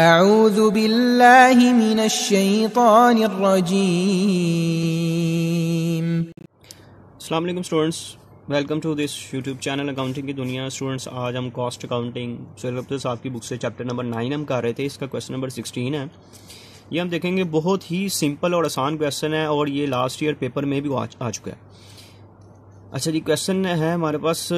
أعوذ بالله من الشيطان الرجيم السلام عليكم students welcome to this YouTube channel accounting की दुनिया students आज हम कॉस्ट अकाउंटिंग सिलेबस आपकी बुक से चैप्टर नंबर नाइन हम कर रहे थे इसका क्वेश्चन नंबर सिक्सटीन है ये हम देखेंगे बहुत ही सिंपल और आसान क्वेश्चन है और ये लास्ट ईयर पेपर में भी आ, आ चुका है अच्छा जी क्वेश्चन है हमारे पास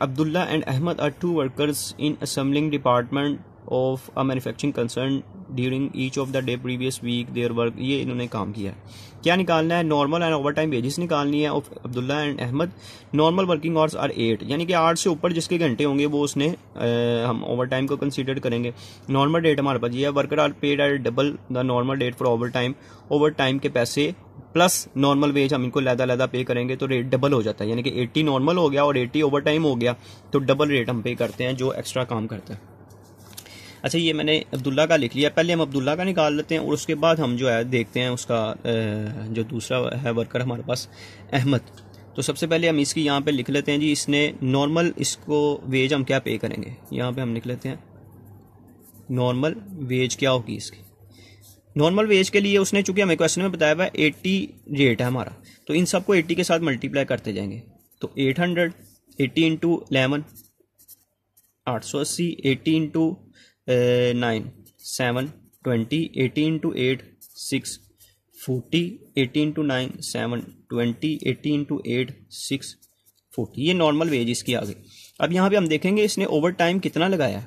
Abdullah and Ahmed are two workers in assembling department of a manufacturing concern during each of the day previous week their work ये इन्होंने काम किया है क्या निकालना है normal and overtime wages निकालनी है of Abdullah and Ahmed normal working hours are eight यानी कि आठ से ऊपर जिसके घंटे होंगे वो उसने आ, हम ओवर टाइम को कंसिडर करेंगे नॉर्मल डेट हमारे पास ये worker are paid are double the normal date for overtime overtime के पैसे प्लस नॉर्मल वेज हम इनको लहदा लहदा पे करेंगे तो रेट डबल हो जाता है यानी कि 80 नॉर्मल हो गया और 80 ओवर टाइम हो गया तो डबल रेट हम पे करते हैं जो एक्स्ट्रा काम करता है अच्छा ये मैंने अब्दुल्ला का लिख लिया पहले हम अब्दुल्ला का निकाल लेते हैं और उसके बाद हम जो है देखते हैं उसका जो दूसरा है वर्कर हमारे पास अहमद तो सबसे पहले हम इसकी यहाँ पे लिख लेते हैं जी इसने नॉर्मल इसको वेज हम क्या पे करेंगे यहाँ पे हम लिख लेते हैं नॉर्मल वेज क्या होगी इसकी नॉर्मल वेज के लिए उसने चूंकि हमें क्वेश्चन में बताया हुआ एट्टी रेट है हमारा तो इन सबको एट्टी के साथ मल्टीप्लाई करते जाएंगे तो eight hundred eighty into eleven आठ सौ अस्सी eighty into nine seven twenty eighty into eight six forty eighty into nine seven twenty eighty into eight six forty ये नॉर्मल वेज इसकी आ गई अब यहाँ पे हम देखेंगे इसने ओवर टाइम कितना लगाया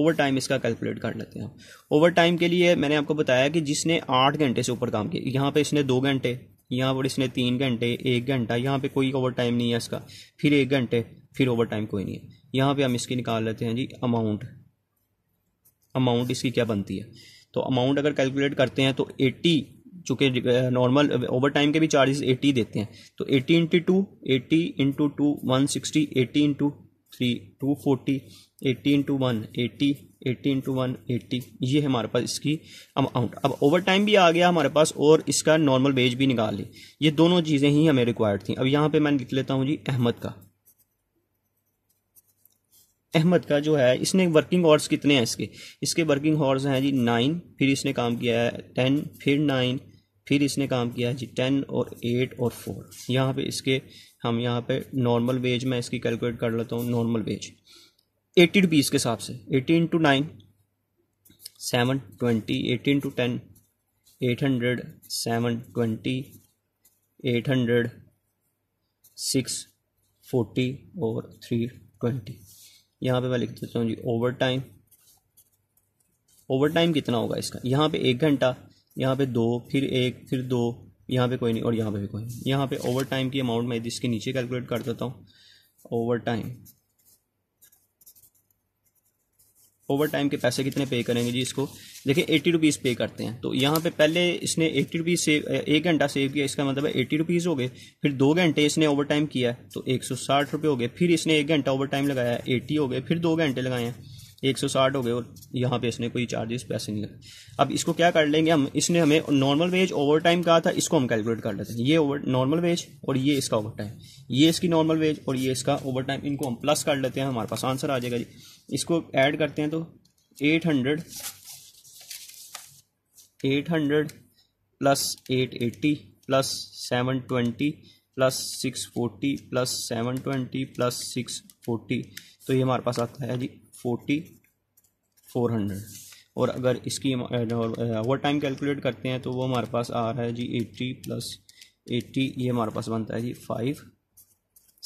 ओवर टाइम इसका कैलकुलेट कर लेते हैं ओवर टाइम के लिए मैंने आपको बताया कि जिसने आठ घंटे से ऊपर काम किया यहाँ पे इसने दो घंटे यहाँ पर इसने तीन घंटे एक घंटा यहाँ पे कोई ओवर टाइम नहीं है इसका फिर एक घंटे फिर ओवर टाइम कोई नहीं है यहाँ पे हम इसकी निकाल लेते हैं जी अमाउंट अमाउंट इसकी क्या बनती है तो अमाउंट अगर कैलकुलेट करते हैं तो एट्टी चूँकि नॉर्मल ओवर टाइम के भी चार्जेस एटी देते हैं तो eighty into two eighty into two one sixty eighty into three two forty eighty into one eighty eighty into one eighty ये हमारे पास इसकी अमाउंट अब ओवर टाइम भी आ गया हमारे पास और इसका नॉर्मल वेज भी निकाल ली ये दोनों चीज़ें ही हमें रिक्वायर्ड थी अब यहाँ पे मैं लिख लेता हूँ जी अहमद का अहमद का जो है इसने वर्किंग हॉर्स कितने हैं इसके इसके वर्किंग हॉर्स हैं जी नाइन फिर इसने काम किया है टेन फिर नाइन फिर इसने काम किया है जी टेन और एट और फोर यहाँ पे इसके हम यहाँ पे नॉर्मल वेज में इसकी कैलकुलेट कर लेता हूँ नॉर्मल वेज एटी रुपीज़ के हिसाब से eighty into nine seven twenty eighty into ten eight hundred seven twenty eight hundred six forty और थ्री ट्वेंटी यहाँ पे मैं लिख देता हूँ जी ओवर टाइम ओवर टाइम कितना होगा इसका यहाँ पे एक घंटा यहाँ पे दो फिर एक फिर दो यहाँ पे कोई नहीं और यहाँ पे भी कोई नहीं यहाँ पे ओवर टाइम की अमाउंट मैं इसके नीचे कैलकुलेट कर देता हूँ ओवर टाइम ओवर टाइम के पैसे कितने पे करेंगे जी इसको देखिए एट्टी रुपीज़ पे करते हैं तो यहाँ पे पहले इसने एट्टी रुपीज़ सेव एक घंटा सेव किया इसका मतलब है एट्टी रुपीज़ हो गए फिर दो घंटे इसने ओवर टाइम किया तो एक सौ साठ रुपये हो गए फिर इसने एक घंटा ओवर टाइम लगाया एट्टी हो गए फिर दो घंटे लगाए हैं एक सौ साठ हो गए और यहाँ पे इसने कोई चार्जेस पैसे नहीं लगाए अब इसको क्या कर लेंगे हम इसने हमें नॉर्मल वेज ओवर टाइम कहा था इसको हम कैलकुलेट कर लेते हैं ये ओवर नॉर्मल वेज और ये इसका ओवर टाइम ये इसकी नॉर्मल वेज और ये इसका ओवर टाइम इनको हम प्लस कर लेते हैं हमारे पास आंसर आ जाएगा जी इसको ऐड करते हैं तो eight hundred eight hundred plus eight eighty plus seven twenty plus six forty plus seven twenty plus six forty तो ये हमारे पास आता है जी फोर्टी फोर हंड्रेड और अगर इसकी ओवर टाइम कैलकुलेट करते हैं तो वो हमारे पास आ रहा है जी एट्टी प्लस एट्टी ये हमारे पास बनता है जी फाइव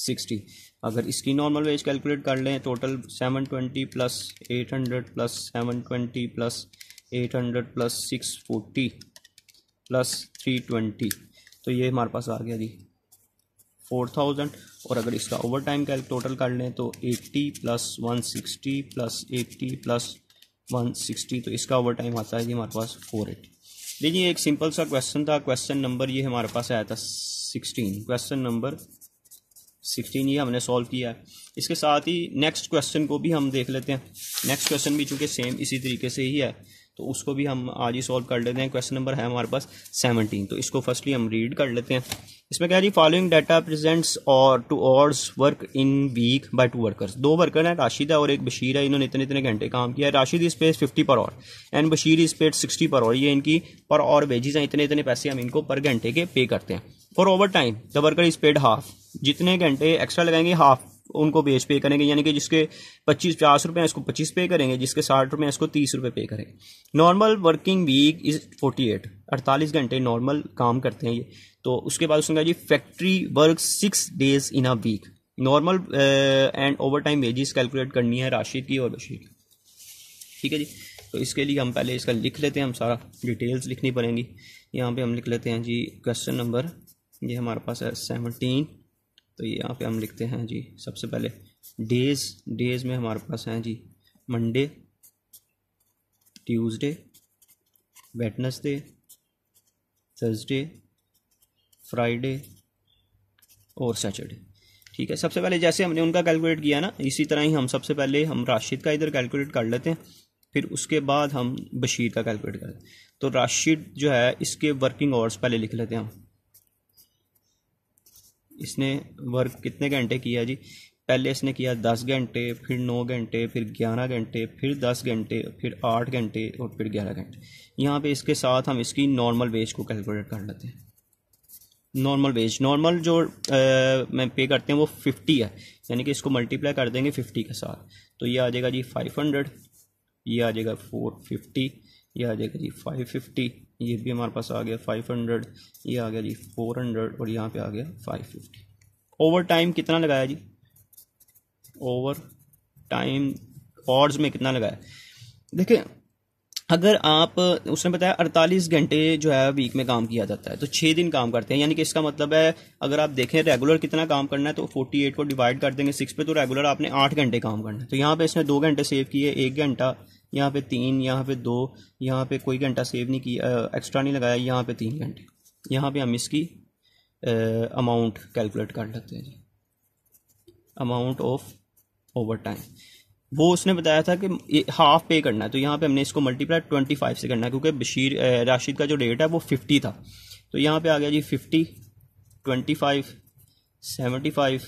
सिक्सटी अगर इसकी नॉर्मल वेज कैलकुलेट कर लें total seven twenty plus eight hundred plus seven twenty plus eight hundred plus six forty plus three twenty तो ये हमारे पास आ गया जी फोर थाउजेंड और अगर इसका ओवर टाइम कैल टोटल कर लें तो eighty plus one sixty plus eighty plus one sixty तो इसका ओवर टाइम आता है जी हमारे पास फोर एट्टी देखिए एक सिंपल सा क्वेश्चन था क्वेश्चन नंबर ये हमारे पास आया था सिक्सटीन क्वेश्चन नंबर सिक्सटीन ये हमने सॉल्व किया है इसके साथ ही नेक्स्ट क्वेश्चन को भी हम देख लेते हैं नेक्स्ट क्वेश्चन भी चूँकि सेम इसी तरीके से ही है तो उसको भी हम आज ही सॉल्व कर लेते हैं क्वेश्चन नंबर है हमारे पास सेवनटीन तो इसको फर्स्टली हम रीड कर लेते हैं इसमें क्या जी फॉलोइंग डाटा प्रेजेंट्स और two hours work in week by two workers दो वर्कर हैं राशिद है और एक बशीर है इन्होंने इतने इतने घंटे काम किया है Rashid is paid fifty per hour and Bashir is paid sixty per hour ये इनकी पर आवर वेजेज हैं इतने इतने पैसे हम इनको पर घंटे के पे करते हैं for overtime the worker is paid half जितने घंटे एक्स्ट्रा लगाएंगे हाफ उनको बेच पे करेंगे यानी कि जिसके पच्चीस पचास रुपये इसको पच्चीस पे करेंगे जिसके साठ रुपये इसको तीस रुपये पे करेंगे normal working week is forty eight अड़तालीस घंटे नॉर्मल काम करते हैं ये तो उसके बाद उसने कहा जी factory work six days in a week normal and overtime wages calculate करनी है राशिद की और बशीर की ठीक है जी तो इसके लिए हम पहले इसका लिख लेते हैं हम सारा डिटेल्स लिखनी पड़ेंगी यहाँ पे हम लिख लेते हैं जी क्वेश्चन नंबर ये हमारे पास है सेवनटीन तो ये यहाँ पे हम लिखते हैं जी सबसे पहले डेज डेज में हमारे पास हैं जी Monday Tuesday Wednesday Thursday Friday और सैटरडे ठीक है सबसे पहले जैसे हमने उनका कैलकुलेट किया ना इसी तरह ही हम सबसे पहले हम राशिद का इधर कैलकुलेट कर लेते हैं फिर उसके बाद हम बशीर का कैलकुलेट करते हैं तो राशिद जो है इसके वर्किंग आवर्स पहले लिख लेते हैं हम इसने वर्क कितने घंटे किया जी पहले इसने किया दस घंटे फिर नौ घंटे फिर ग्यारह घंटे फिर दस घंटे फिर आठ घंटे और फिर ग्यारह घंटे यहाँ पे इसके साथ हम इसकी नॉर्मल वेज को कैलकुलेट कर लेते हैं नॉर्मल वेज नॉर्मल जो आ, मैं पे करते हैं वो फिफ्टी है यानी कि इसको मल्टीप्लाई कर देंगे फिफ्टी के साथ तो ये आ जाएगा जी फाइव हंड्रेड ये आ जाएगा फोर फिफ्टी ये आ जाएगा जी फाइव फिफ्टी ये भी हमारे पास आ गया फाइव हंड्रेड ये आ गया जी फोर हंड्रेड और यहाँ पे आ गया फाइव फिफ्टी ओवर टाइम कितना लगाया जी ओवर टाइम ऑर्ड्स में कितना लगाया देखिए अगर आप उसने बताया 48 घंटे जो है वीक में काम किया जाता है तो छः दिन काम करते हैं यानी कि इसका मतलब है अगर आप देखें रेगुलर कितना काम करना है तो 48 को डिवाइड कर देंगे सिक्स पे तो रेगुलर आपने आठ घंटे काम करना है तो यहाँ पे इसने दो घंटे सेव किए एक घंटा यहाँ पे तीन यहाँ पे दो यहाँ पे कोई घंटा सेव नहीं किया एक्स्ट्रा नहीं लगाया यहाँ पे तीन घंटे यहाँ पे हम इसकी अमाउंट कैलकुलेट कर लेते हैं जी अमाउंट ऑफ ओवर टाइम वो उसने बताया था कि हाफ पे करना है तो यहाँ पे हमने इसको मल्टीप्लाई ट्वेंटी फाइव से करना है क्योंकि बशीर राशिद का जो रेट है वो फिफ्टी था तो यहाँ पे आ गया जी fifty twenty five seventy five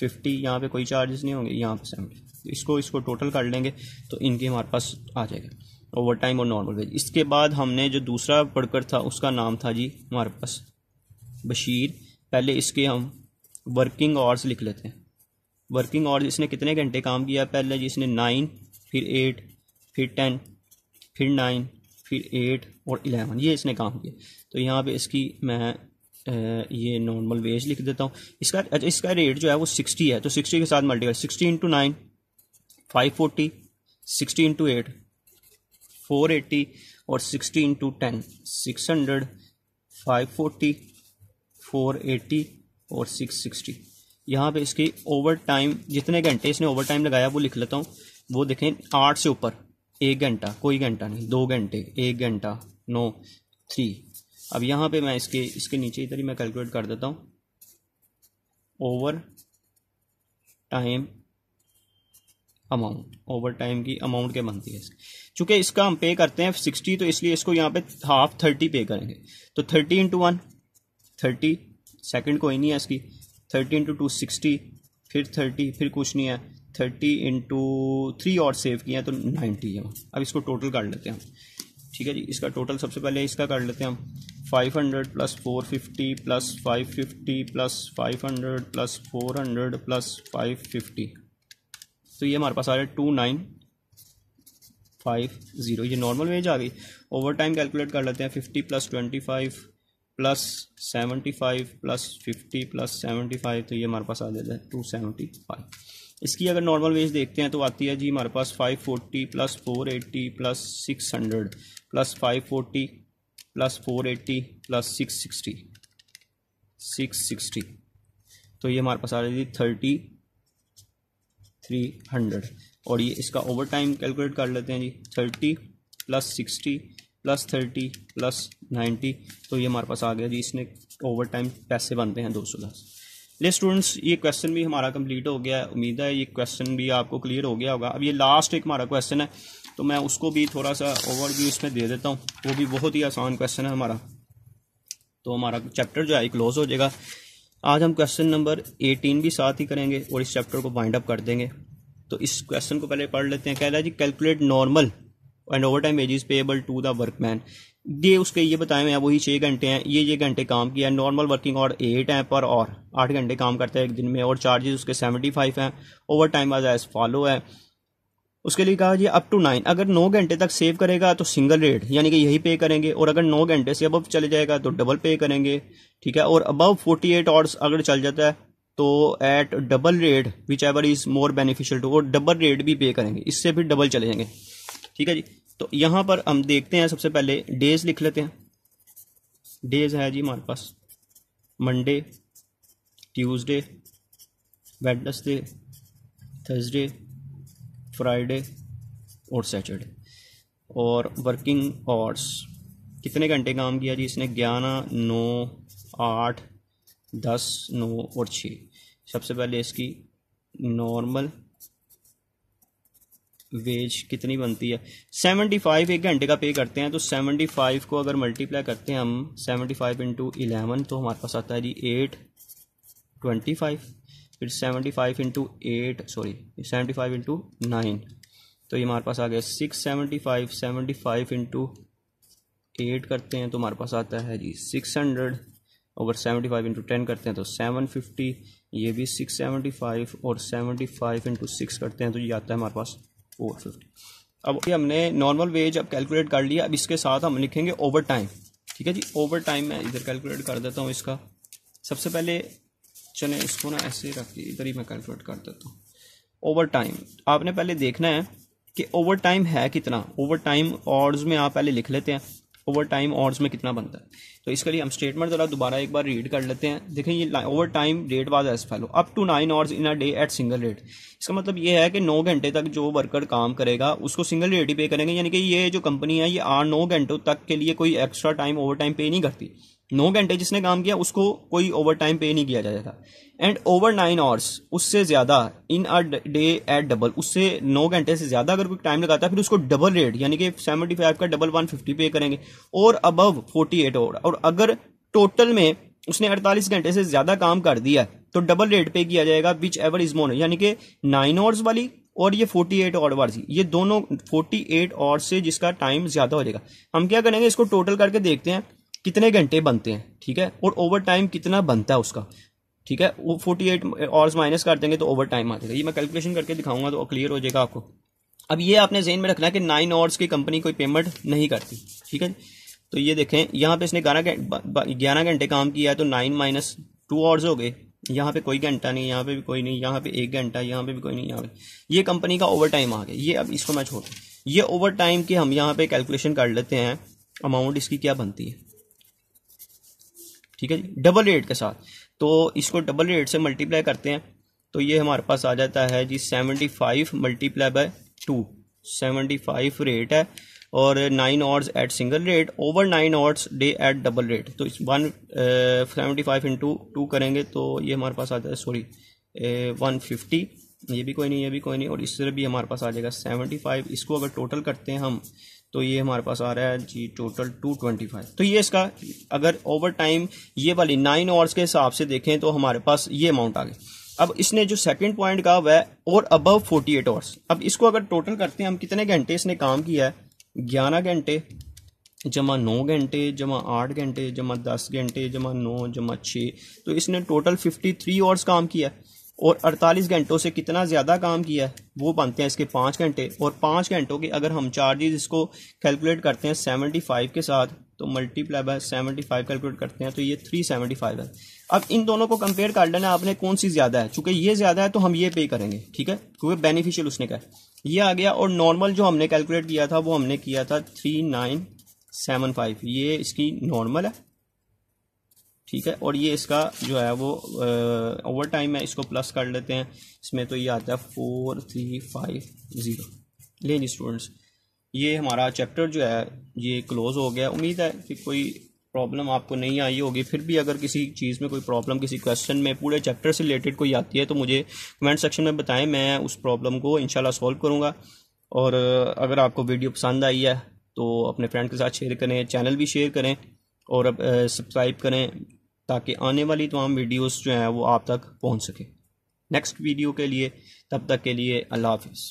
fifty यहाँ पे कोई चार्जेस नहीं होंगे यहाँ पे सेवेंटी इसको इसको टोटल कर लेंगे तो इनके हमारे पास आ जाएगा ओवर टाइम और नॉर्मल वेज इसके बाद हमने जो दूसरा वर्कर था उसका नाम था जी हमारे पास बशीर पहले इसके हम वर्किंग आवर्स लिख लेते हैं वर्किंग आवर्स इसने कितने घंटे काम किया पहले जी इसने नाइन फिर एट फिर टेन फिर नाइन फिर एट और इलेवन ये इसने काम किया तो यहाँ पे इसकी मैं ये नॉर्मल वेज लिख देता हूँ इसका अच्छा इसका रेट जो है वो सिक्सटी है तो सिक्सटी के साथ multiple sixty into nine five forty sixty into eight four eighty और sixty into ten six hundred five forty four eighty और सिक्स सिक्सटी यहाँ पे इसकी ओवर टाइम जितने घंटे इसने ओवर टाइम लगाया वो लिख लेता हूँ वो देखें आठ से ऊपर एक घंटा कोई घंटा नहीं दो घंटे एक घंटा नौ थ्री अब यहाँ पे मैं इसके इसके नीचे इधर ही मैं कैलकुलेट कर देता हूँ overtime amount overtime की अमाउंट क्या बनती है चूंकि इसका हम पे करते हैं सिक्सटी तो इसलिए इसको यहाँ पे हाफ थर्टी पे करेंगे तो thirty into one thirty second कोई नहीं है इसकी थर्टी इंटू टू सिक्सटी फिर थर्टी फिर कुछ नहीं है थर्टी इंटू थ्री और सेव किए हैं तो नाइन्टी है अब इसको टोटल काट लेते हैं हम ठीक है जी इसका टोटल सबसे पहले इसका काट लेते हैं हम five hundred plus four fifty plus five fifty plus five hundred plus four hundred plus five fifty तो ये हमारे पास आ रहा है टू नाइन फाइव ज़ीरो ये नॉर्मल वेज आ गई ओवर टाइम कैलकुलेट कर लेते हैं fifty plus twenty five plus seventy five plus fifty plus seventy five तो ये हमारे पास आ जाता है टू सेवेंटी फाइव इसकी अगर नॉर्मल वेज देखते हैं तो आती है जी हमारे पास five forty plus four eighty plus six hundred plus five forty plus four eighty plus six sixty six sixty तो ये हमारे पास आ रही थी थर्टी थ्री हंड्रेड और ये इसका ओवर टाइम कैलकुलेट कर लेते हैं जी thirty plus sixty plus thirty plus ninety तो ये हमारे पास आ गया जी इसने ओवर टाइम पैसे बनते हैं दो सौ दस ले स्टूडेंट्स ये क्वेश्चन भी हमारा कंप्लीट हो गया है उम्मीद है ये क्वेश्चन भी आपको क्लियर हो गया होगा अब ये लास्ट एक हमारा क्वेश्चन है तो मैं उसको भी थोड़ा सा ओवरव्यू इसमें दे देता हूँ वो भी बहुत ही आसान क्वेश्चन है हमारा तो हमारा चैप्टर जो है क्लोज हो जाएगा आज हम क्वेश्चन नंबर 18 भी साथ ही करेंगे और इस चैप्टर को वाइंड अप कर देंगे तो इस क्वेश्चन को पहले पढ़ लेते हैं कह रहा है जी calculate normal and overtime is payable to the workman ये उसके ये बताए हुए हैं वही छः घंटे हैं ये ये घंटे काम किया नॉर्मल वर्किंग और एट है पर और आठ घंटे काम करते हैं एक दिन में और चार्जेस उसके सेवेंटी फाइव हैं ओवर टाइम आज एज फॉलो है उसके लिए कहा जी अप टू नाइन अगर नौ घंटे तक सेव करेगा तो सिंगल रेट यानी कि यही पे करेंगे और अगर नौ घंटे से अबव चले जाएगा तो डबल पे करेंगे ठीक है और अबव फोर्टी एट आवर्स अगर चल जाता है तो at double rate whichever is more beneficial to और डबल रेट भी पे करेंगे इससे फिर डबल चले जाएंगे ठीक है जी तो यहां पर हम देखते हैं सबसे पहले डेज लिख लेते हैं डेज है जी हमारे पास Monday Tuesday Wednesday Thursday Friday और सैटरडे और वर्किंग आवर्स कितने घंटे काम किया जी इसने ग्यारह नौ आठ दस नौ और छः सबसे पहले इसकी नॉर्मल वेज कितनी बनती है सेवेंटी फाइव एक घंटे का पे करते हैं तो सेवेंटी फाइव को अगर मल्टीप्लाई करते हैं हम सेवेंटी फाइव इंटू इलेवन तो हमारे पास आता है जी एट ट्वेंटी फाइव फिर seventy five into eight sorry seventy five into nine तो ये हमारे पास आ गया six seventy five seventy five into eight करते हैं तो हमारे पास आता है जी सिक्स हंड्रेड और सेवेंटी फाइव इंटू टेन करते हैं तो सेवन फिफ्टी ये भी सिक्स सेवेंटी फाइव और सेवेंटी फाइव इंटू सिक्स करते हैं तो ये आता है हमारे पास फोर फिफ्टी अब ये हमने नॉर्मल वेज अब कैलकुलेट कर लिया अब इसके साथ हम लिखेंगे ओवर टाइम ठीक है जी ओवर टाइम मैं इधर कैलकुलेट कर देता हूँ इसका सबसे पहले चले इसको ना ऐसे ही रख इधर ही मैं कैलकुलेट कर देता हूँ ओवर टाइम आपने पहले देखना है कि ओवर टाइम है कितना ओवर टाइम ऑर्ड्स में आप पहले लिख लेते हैं ओवर टाइम ऑर्ड्स में कितना बनता है तो इसके लिए हम स्टेटमेंट ज़रा दोबारा एक बार रीड कर लेते हैं देखें ये overtime rate was as follow up to nine hours in a day at single rate इसका मतलब ये है कि नौ घंटे तक जो वर्कर काम करेगा उसको सिंगल रेट ही पे करेंगे यानी कि ये जो कंपनी है ये आठ नौ घंटों तक के लिए कोई एक्स्ट्रा टाइम ओवर टाइम पे नहीं करती नौ घंटे जिसने काम किया उसको कोई ओवर टाइम पे नहीं किया जाएगा एंड ओवर नाइन आवर्स उससे ज़्यादा in a day at double उससे नौ घंटे से ज़्यादा अगर कोई टाइम लगाता है फिर उसको डबल रेट यानी कि सेवेंटी फाइव का डबल वन फिफ्टी पे करेंगे और अबव फोर्टी एट आवर और अगर टोटल में उसने अड़तालीस घंटे से ज़्यादा काम कर दिया तो डबल रेट पे किया जाएगा विच एवर इज मोन यानी कि नाइन आवर्स वाली और ये 48 एट और वाली ये दोनों 48 एट आवर्स से जिसका टाइम ज़्यादा हो जाएगा हम क्या करेंगे इसको टोटल करके देखते हैं कितने घंटे बनते हैं ठीक है और ओवर टाइम कितना बनता है उसका ठीक है वो फोर्टी एट आवर्स माइनस कर देंगे तो ओवर टाइम आ जाएगा ये मैं कैलकुलेशन करके दिखाऊंगा तो क्लियर हो जाएगा आपको अब ये आपने जेन में रखना है कि नाइन आवर्स की कंपनी कोई पेमेंट नहीं करती ठीक है तो ये देखें यहाँ पे इसने ग्यारह ग्यारह घंटे काम किया है तो नाइन माइनस टू आवर्स हो गए यहाँ पे कोई घंटा नहीं यहाँ पे भी कोई नहीं यहाँ पे एक घंटा यहाँ पे भी कोई नहीं यहाँ पे ये कंपनी का ओवर टाइम आ गया ये अब इसको मैं छोड़ ये ओवर टाइम के हम यहाँ पे कैलकुलेशन कर लेते हैं अमाउंट इसकी क्या बनती है ठीक है जी डबल रेट के साथ तो इसको डबल रेट से मल्टीप्लाई करते हैं तो ये हमारे पास आ जाता है जी seventy five multiply by two seventy five rate है और nine hours at single rate over nine hours day at double rate तो इस one seventy five into two करेंगे तो ये हमारे पास आ जाता है सॉरी वन फिफ्टी ये भी कोई नहीं ये भी कोई नहीं और इस तरह भी हमारे पास आ जाएगा सेवेंटी फाइव इसको अगर टोटल करते हैं हम तो ये हमारे पास आ रहा है जी टोटल टू ट्वेंटी फाइव तो ये इसका अगर ओवर टाइम ये वाली नाइन आवर्स के हिसाब से देखें तो हमारे पास ये अमाउंट आ गया अब इसने जो सेकंड पॉइंट कहा वह और अबव फोर्टी एट आवर्स अब इसको अगर टोटल करते हैं हम कितने घंटे इसने काम किया है ग्यारह घंटे जमा नौ घंटे जमा आठ घंटे जमा दस घंटे जमा नौ जमा छः तो इसने टोटल फिफ्टी थ्री आवर्स काम किया है और 48 घंटों से कितना ज़्यादा काम किया है वो बनते हैं इसके पाँच घंटे और पाँच घंटों के अगर हम चार्जेज इसको कैलकुलेट करते हैं फाइव के साथ तो मल्टीप्लाई बाय फाइव कैलकुलेट करते हैं तो ये थ्री फाइव है अब इन दोनों को कंपेयर कर लेना आपने कौन सी ज़्यादा है चूँकि ये ज़्यादा है तो हम ये पे करेंगे ठीक है क्योंकि बेनिफिशियल उसने का ये आ गया और नॉर्मल जो हमने कैलकुलेट किया था वो हमने किया था थ्री नाइन सेवन फाइव ये इसकी नॉर्मल है ठीक है और ये इसका जो है वो ओवर टाइम है इसको प्लस कर लेते हैं इसमें तो ये आता है फोर थ्री फाइव ज़ीरो लेन स्टूडेंट्स ये हमारा चैप्टर जो है ये क्लोज़ हो गया उम्मीद है कि कोई प्रॉब्लम आपको नहीं आई होगी फिर भी अगर किसी चीज़ में कोई प्रॉब्लम किसी क्वेश्चन में पूरे चैप्टर से रिलेटेड कोई आती है तो मुझे कमेंट सेक्शन में बताएं मैं उस प्रॉब्लम को इंशाल्लाह सॉल्व करूँगा और अगर आपको वीडियो पसंद आई है तो अपने फ्रेंड के साथ शेयर करें चैनल भी शेयर करें और सब्सक्राइब करें ताकि आने वाली तमाम वीडियोज़ जो हैं वो आप तक पहुँच सके नेक्स्ट वीडियो के लिए तब तक के लिए अल्लाह हाफिज़